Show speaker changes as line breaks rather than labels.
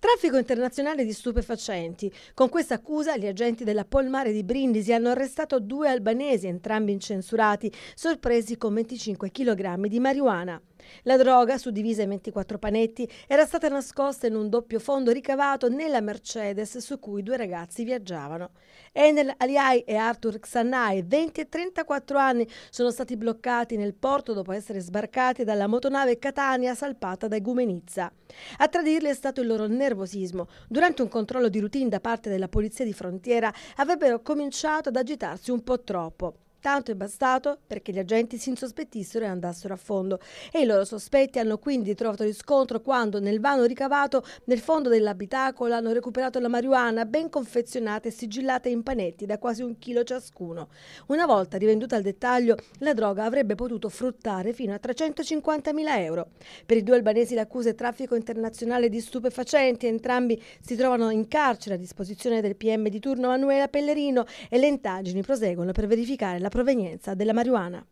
Traffico
internazionale di stupefacenti. Con questa accusa gli agenti della Polmare di Brindisi hanno arrestato due albanesi, entrambi incensurati, sorpresi con 25 kg di marijuana. La droga, suddivisa in 24 panetti, era stata nascosta in un doppio fondo ricavato nella Mercedes su cui i due ragazzi viaggiavano. Enel Aliai e Arthur Xannai, 20 e 34 anni, sono stati bloccati nel porto dopo essere sbarcati dalla motonave Catania salpata da Gumenizza. A tradirli è stato il loro nervosismo. Durante un controllo di routine da parte della polizia di frontiera avrebbero cominciato ad agitarsi un po' troppo. Tanto è bastato perché gli agenti si insospettissero e andassero a fondo e i loro sospetti hanno quindi trovato riscontro quando nel vano ricavato nel fondo dell'abitacolo hanno recuperato la marijuana ben confezionata e sigillata in panetti da quasi un chilo ciascuno. Una volta rivenduta al dettaglio, la droga avrebbe potuto fruttare fino a 350.000 euro. Per i due albanesi l'accusa è traffico internazionale di stupefacenti, entrambi si trovano in carcere a disposizione del PM di turno Manuela Pellerino e le indagini proseguono per verificare la provenienza della marijuana.